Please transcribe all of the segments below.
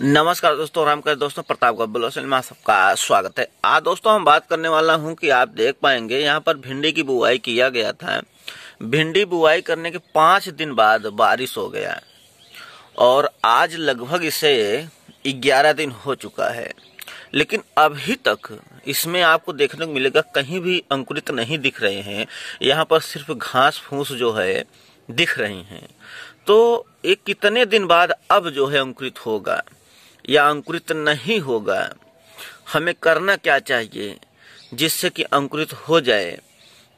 नमस्कार दोस्तों कर दोस्तों प्रताप गब्बल में सबका स्वागत है आज दोस्तों हम बात करने वाला हूं कि आप देख पाएंगे यहां पर भिंडी की बुआई किया गया था भिंडी बुआई करने के पांच दिन बाद बारिश हो गया और आज लगभग इसे ग्यारह दिन हो चुका है लेकिन अभी तक इसमें आपको देखने को मिलेगा कहीं भी अंकुरित नहीं दिख रहे हैं यहाँ पर सिर्फ घास फूस जो है दिख रही हैं तो ये कितने दिन बाद अब जो है अंकुरित होगा या अंकुरित नहीं होगा हमें करना क्या चाहिए जिससे कि अंकुरित हो जाए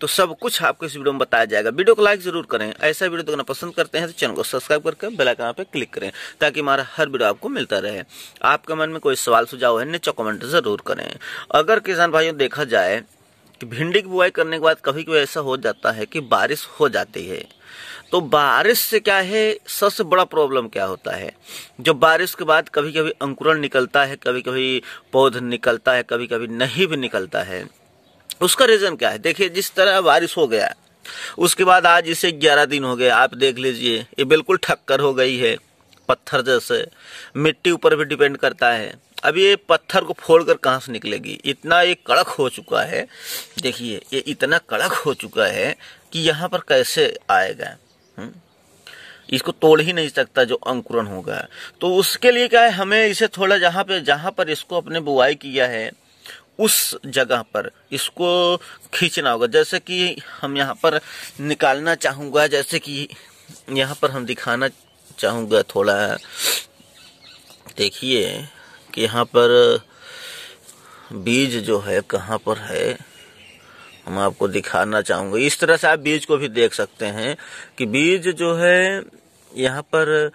तो सब कुछ आपको इस वीडियो में बताया जाएगा वीडियो को लाइक जरूर करें ऐसा वीडियो देखना पसंद करते हैं तो चैनल को सब्सक्राइब करके बेल आइकन पर क्लिक करें ताकि हमारा हर वीडियो आपको मिलता रहे आपके मन में कोई सवाल सुझाव है नीचे कमेंट जरूर करें अगर किसान भाइयों देखा जाए कि भिंडी की बुआई करने के बाद कभी कभी ऐसा हो जाता है कि बारिश हो जाती है तो बारिश से क्या है सबसे बड़ा प्रॉब्लम क्या होता है जब बारिश के बाद कभी कभी अंकुरण निकलता है कभी कभी पौध निकलता है कभी कभी नहीं भी निकलता है उसका रीज़न क्या है देखिए जिस तरह बारिश हो गया उसके बाद आज इसे ग्यारह दिन हो गए आप देख लीजिए ये बिल्कुल ठक्कर हो गई है पत्थर जैसे मिट्टी ऊपर भी डिपेंड करता है अब ये पत्थर को फोड़ कर कहाँ से निकलेगी इतना ये कड़क हो चुका है देखिए ये इतना कड़क हो चुका है कि यहाँ पर कैसे आएगा हुँ? हम्म? इसको तोड़ ही नहीं सकता जो अंकुरन होगा तो उसके लिए क्या है हमें इसे थोड़ा जहाँ पे जहाँ पर इसको अपने बुआई किया है उस जगह पर इसको खींचना होगा जैसे कि हम यहाँ पर निकालना चाहूँगा जैसे कि यहाँ पर हम दिखाना चाहूँगा थोड़ा देखिए कि यहाँ पर बीज जो है कहाँ पर है हम आपको दिखाना चाहूंगा इस तरह से आप बीज को भी देख सकते हैं कि बीज जो है यहाँ पर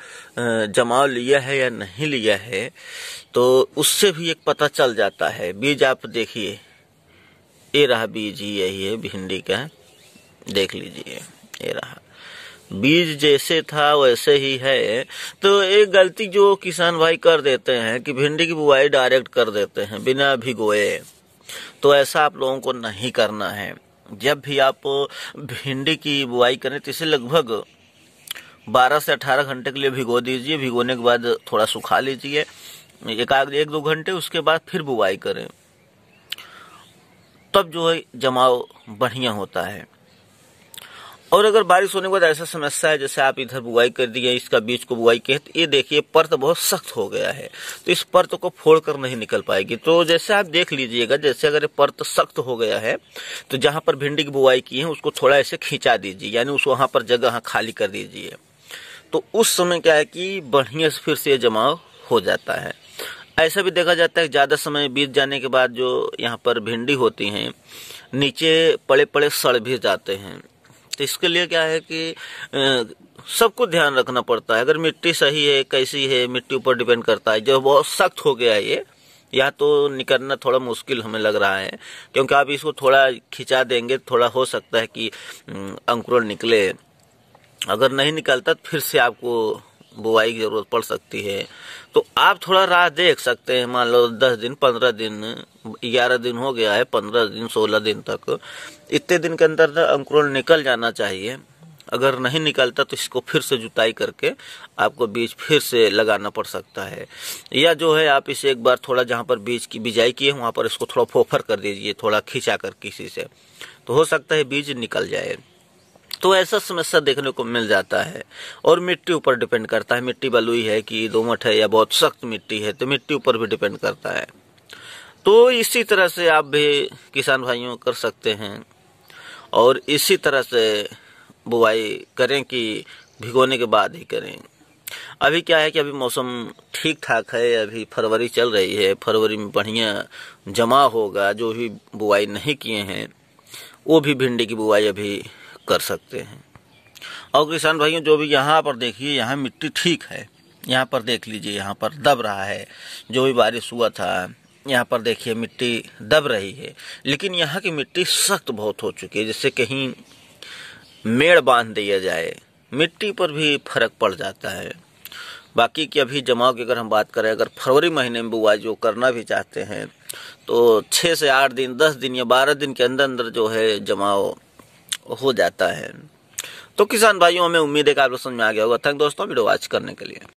जमाव लिया है या नहीं लिया है तो उससे भी एक पता चल जाता है बीज आप देखिए ये रहा बीज ही यही है भिंडी का देख लीजिए ये रहा बीज जैसे था वैसे ही है तो एक गलती जो किसान भाई कर देते हैं कि भिंडी की बुआई डायरेक्ट कर देते हैं बिना भिगोए तो ऐसा आप लोगों को नहीं करना है जब भी आप भिंडी की बुआई करें तो इसे लगभग 12 से 18 घंटे के लिए भिगो दीजिए भिगोने के बाद थोड़ा सुखा लीजिए एक आध एक दो घंटे उसके बाद फिर बुआई करें तब जो है जमाव बढ़िया होता है और अगर बारिश होने के बाद ऐसा समस्या है जैसे आप इधर बुआई कर दी है इसका बीज को बुआई किया तो ये देखिए परत बहुत सख्त हो गया है तो इस परत को फोड़ कर नहीं निकल पाएगी तो जैसे आप देख लीजिएगा जैसे अगर ये परत सख्त हो गया है तो जहां पर भिंडी की बुआई की है उसको थोड़ा ऐसे खींचा दीजिए यानी उस वहां पर जगह खाली कर दीजिए तो उस समय क्या है कि बढ़िया से फिर से जमाव हो जाता है ऐसा भी देखा जाता है ज़्यादा समय बीत जाने के बाद जो यहाँ पर भिंडी होती है नीचे पड़े पड़े सड़ भी जाते हैं तो इसके लिए क्या है कि सबको ध्यान रखना पड़ता है अगर मिट्टी सही है कैसी है मिट्टी ऊपर डिपेंड करता है जो बहुत सख्त हो गया है ये या तो निकलना थोड़ा मुश्किल हमें लग रहा है क्योंकि आप इसको थोड़ा खिंचा देंगे थोड़ा हो सकता है कि अंकुर निकले अगर नहीं निकलता तो फिर से आपको बुआई की ज़रूरत पड़ सकती है तो आप थोड़ा राह देख सकते हैं मान लो दस दिन पंद्रह दिन ग्यारह दिन हो गया है पंद्रह दिन सोलह दिन तक इतने दिन के अंदर अंकुरण निकल जाना चाहिए अगर नहीं निकलता तो इसको फिर से जुताई करके आपको बीज फिर से लगाना पड़ सकता है या जो है आप इसे एक बार थोड़ा जहाँ पर बीज की बिजाई की है वहाँ पर इसको थोड़ा फोफर कर दीजिए थोड़ा खींचा कर किसी से तो हो सकता है बीज निकल जाए तो ऐसा समस्या देखने को मिल जाता है और मिट्टी ऊपर डिपेंड करता है मिट्टी बलुई है कि दोमट है या बहुत सख्त मिट्टी है तो मिट्टी ऊपर भी डिपेंड करता है तो इसी तरह से आप भी किसान भाइयों कर सकते हैं और इसी तरह से बुआई करें कि भिगोने के बाद ही करें अभी क्या है कि अभी मौसम ठीक ठाक है अभी फरवरी चल रही है फरवरी में बढ़िया जमा होगा जो भी बुआई नहीं किए हैं वो भी भिंडी की बुआई अभी कर सकते हैं और किसान भाइयों जो भी यहाँ पर देखिए यहाँ मिट्टी ठीक है यहाँ पर देख लीजिए यहाँ पर दब रहा है जो भी बारिश हुआ था यहाँ पर देखिए मिट्टी दब रही है लेकिन यहाँ की मिट्टी सख्त बहुत हो चुकी है जिससे कहीं मेड़ बांध दिया जाए मिट्टी पर भी फर्क पड़ जाता है बाकी की अभी जमाव की अगर हम बात करें अगर फरवरी महीने में बुआई जो करना भी चाहते हैं तो छः से आठ दिन दस दिन या बारह दिन के अंदर अंदर जो है जमाव हो जाता है तो किसान भाइयों हमें उम्मीद है कि आप लोग समझ में आ गया होगा थैंक दोस्तों वीडियो वॉच करने के लिए